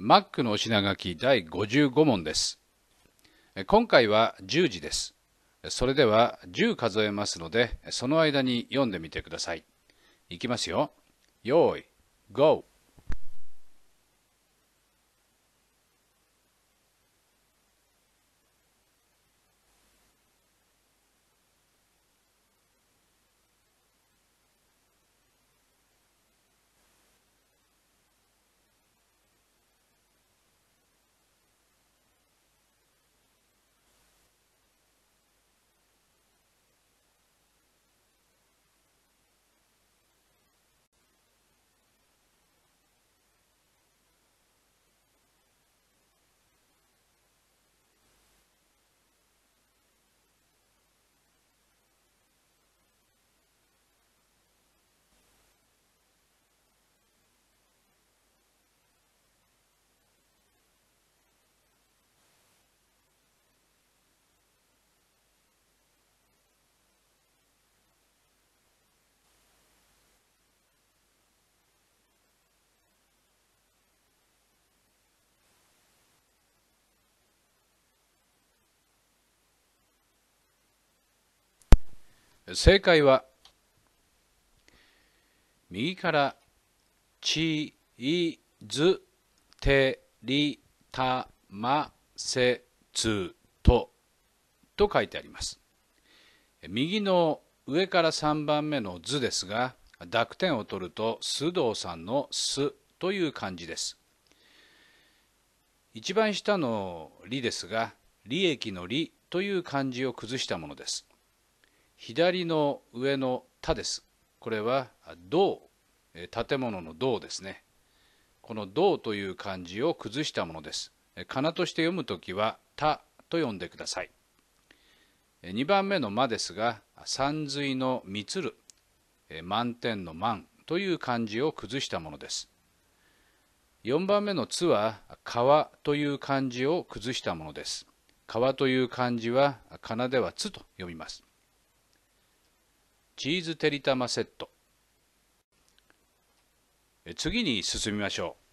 マックのお品書き第55問です。今回は10時です。それでは10数えますので、その間に読んでみてください。いきますよ。用意、ゴ GO! 正解は右からチーズテリたませつと」と書いてあります右の上から3番目の図ですが濁点を取ると須藤さんの「す」という漢字です一番下の「り」ですが利益の「利」という漢字を崩したものです左の上の「田」です。これは「銅」建物の「銅」ですね。この「銅」という漢字を崩したものです。仮名として読むときは「田」と読んでください。2番目の「間」ですが山水の「満つる」満点の「満」という漢字を崩したものです。4番目の「津」は「川」という漢字を崩したものです。川という漢字は仮名では「津」と読みます。チーズてりたまセット次に進みましょう